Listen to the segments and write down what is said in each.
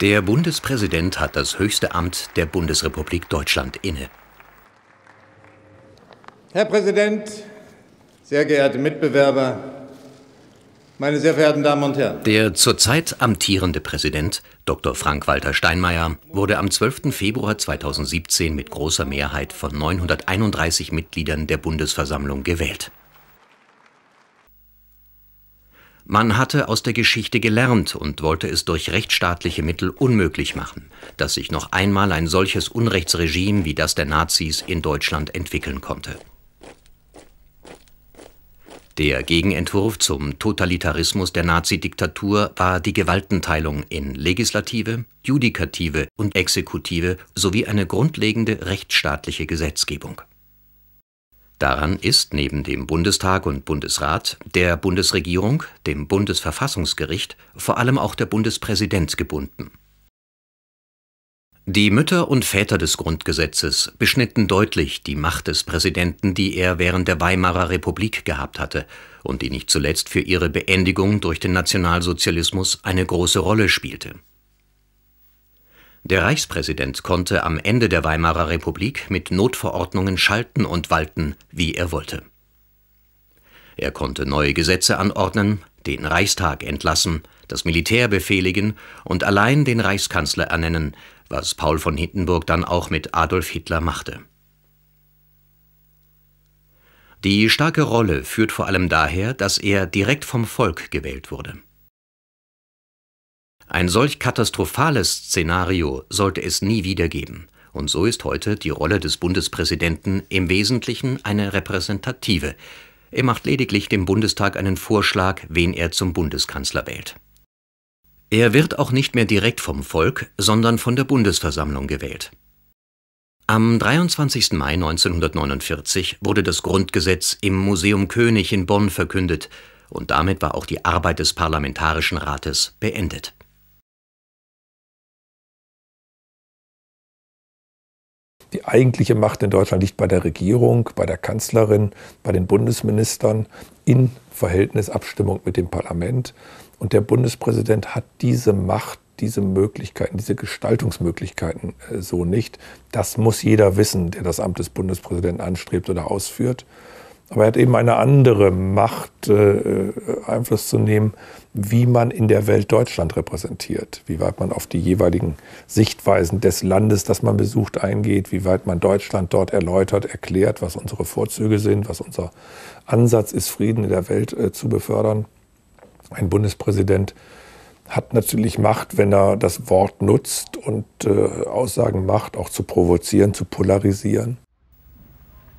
Der Bundespräsident hat das höchste Amt der Bundesrepublik Deutschland inne. Herr Präsident, sehr geehrte Mitbewerber, meine sehr verehrten Damen und Herren. Der zurzeit amtierende Präsident, Dr. Frank-Walter Steinmeier, wurde am 12. Februar 2017 mit großer Mehrheit von 931 Mitgliedern der Bundesversammlung gewählt. Man hatte aus der Geschichte gelernt und wollte es durch rechtsstaatliche Mittel unmöglich machen, dass sich noch einmal ein solches Unrechtsregime wie das der Nazis in Deutschland entwickeln konnte. Der Gegenentwurf zum Totalitarismus der Nazi-Diktatur war die Gewaltenteilung in Legislative, Judikative und Exekutive sowie eine grundlegende rechtsstaatliche Gesetzgebung. Daran ist neben dem Bundestag und Bundesrat, der Bundesregierung, dem Bundesverfassungsgericht vor allem auch der Bundespräsident gebunden. Die Mütter und Väter des Grundgesetzes beschnitten deutlich die Macht des Präsidenten, die er während der Weimarer Republik gehabt hatte und die nicht zuletzt für ihre Beendigung durch den Nationalsozialismus eine große Rolle spielte der Reichspräsident konnte am Ende der Weimarer Republik mit Notverordnungen schalten und walten, wie er wollte. Er konnte neue Gesetze anordnen, den Reichstag entlassen, das Militär befehligen und allein den Reichskanzler ernennen, was Paul von Hindenburg dann auch mit Adolf Hitler machte. Die starke Rolle führt vor allem daher, dass er direkt vom Volk gewählt wurde. Ein solch katastrophales Szenario sollte es nie wieder geben. Und so ist heute die Rolle des Bundespräsidenten im Wesentlichen eine repräsentative. Er macht lediglich dem Bundestag einen Vorschlag, wen er zum Bundeskanzler wählt. Er wird auch nicht mehr direkt vom Volk, sondern von der Bundesversammlung gewählt. Am 23. Mai 1949 wurde das Grundgesetz im Museum König in Bonn verkündet und damit war auch die Arbeit des Parlamentarischen Rates beendet. Die eigentliche Macht in Deutschland liegt bei der Regierung, bei der Kanzlerin, bei den Bundesministern in Verhältnisabstimmung mit dem Parlament. Und der Bundespräsident hat diese Macht, diese Möglichkeiten, diese Gestaltungsmöglichkeiten äh, so nicht. Das muss jeder wissen, der das Amt des Bundespräsidenten anstrebt oder ausführt. Aber er hat eben eine andere Macht, äh, äh, Einfluss zu nehmen, wie man in der Welt Deutschland repräsentiert, wie weit man auf die jeweiligen Sichtweisen des Landes, das man besucht, eingeht, wie weit man Deutschland dort erläutert, erklärt, was unsere Vorzüge sind, was unser Ansatz ist, Frieden in der Welt äh, zu befördern. Ein Bundespräsident hat natürlich Macht, wenn er das Wort nutzt und äh, Aussagen macht, auch zu provozieren, zu polarisieren.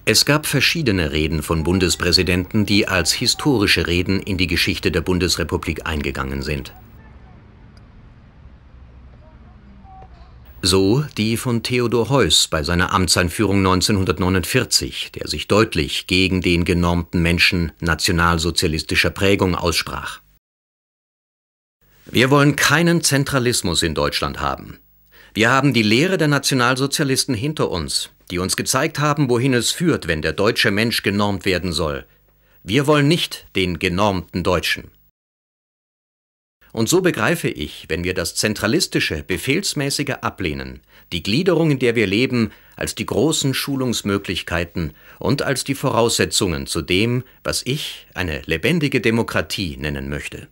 Es gab verschiedene Reden von Bundespräsidenten, die als historische Reden in die Geschichte der Bundesrepublik eingegangen sind. So die von Theodor Heuss bei seiner Amtseinführung 1949, der sich deutlich gegen den genormten Menschen nationalsozialistischer Prägung aussprach. Wir wollen keinen Zentralismus in Deutschland haben. Wir haben die Lehre der Nationalsozialisten hinter uns die uns gezeigt haben, wohin es führt, wenn der deutsche Mensch genormt werden soll. Wir wollen nicht den genormten Deutschen. Und so begreife ich, wenn wir das zentralistische, befehlsmäßige ablehnen, die Gliederung, in der wir leben, als die großen Schulungsmöglichkeiten und als die Voraussetzungen zu dem, was ich eine lebendige Demokratie nennen möchte.